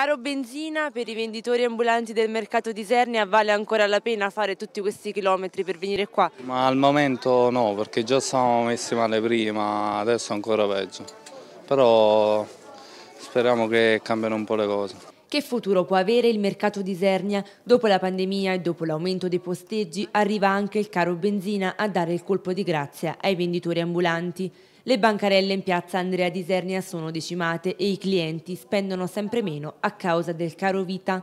Caro benzina, per i venditori ambulanti del mercato di Sernia vale ancora la pena fare tutti questi chilometri per venire qua? Ma al momento no, perché già stavamo messi male prima, adesso ancora peggio. Però speriamo che cambiano un po' le cose. Che futuro può avere il mercato di Isernia? Dopo la pandemia e dopo l'aumento dei posteggi arriva anche il caro benzina a dare il colpo di grazia ai venditori ambulanti. Le bancarelle in piazza Andrea di Isernia sono decimate e i clienti spendono sempre meno a causa del caro vita.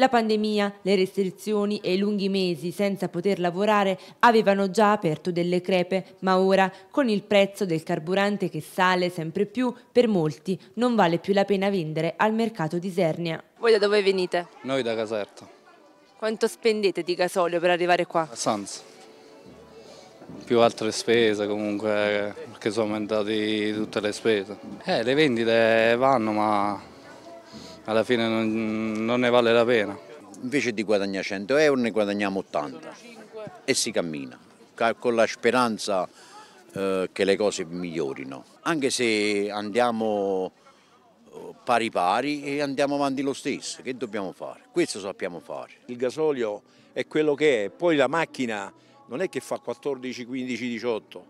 La pandemia, le restrizioni e i lunghi mesi senza poter lavorare avevano già aperto delle crepe, ma ora, con il prezzo del carburante che sale sempre più, per molti non vale più la pena vendere al mercato di Sernia. Voi da dove venite? Noi da Caserta. Quanto spendete di gasolio per arrivare qua? Abbastanza. Più altre spese comunque, eh, perché sono aumentate tutte le spese. Eh, le vendite vanno ma alla fine non, non ne vale la pena. Invece di guadagnare 100 euro ne guadagniamo 80 e si cammina con la speranza eh, che le cose migliorino, anche se andiamo eh, pari pari e andiamo avanti lo stesso, che dobbiamo fare? Questo sappiamo fare. Il gasolio è quello che è, poi la macchina non è che fa 14, 15, 18,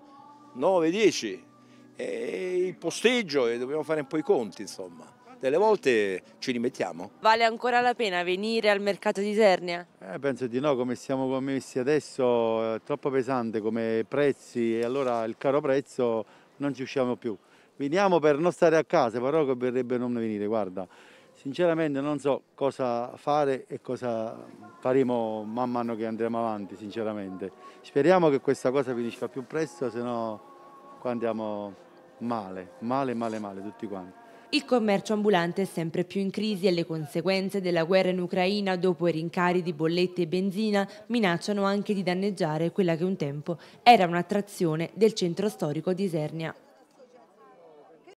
9, 10, è il posteggio e dobbiamo fare un po' i conti insomma delle volte ci rimettiamo. Vale ancora la pena venire al mercato di Ternia? Eh, penso di no, come siamo messi adesso è eh, troppo pesante come prezzi e allora il caro prezzo non ci usciamo più. Veniamo per non stare a casa, però che verrebbe non venire, guarda. Sinceramente non so cosa fare e cosa faremo man mano che andremo avanti, sinceramente. Speriamo che questa cosa finisca più presto, se no qua andiamo male, male, male, male tutti quanti il commercio ambulante è sempre più in crisi e le conseguenze della guerra in Ucraina dopo i rincari di bollette e benzina minacciano anche di danneggiare quella che un tempo era un'attrazione del centro storico di Isernia.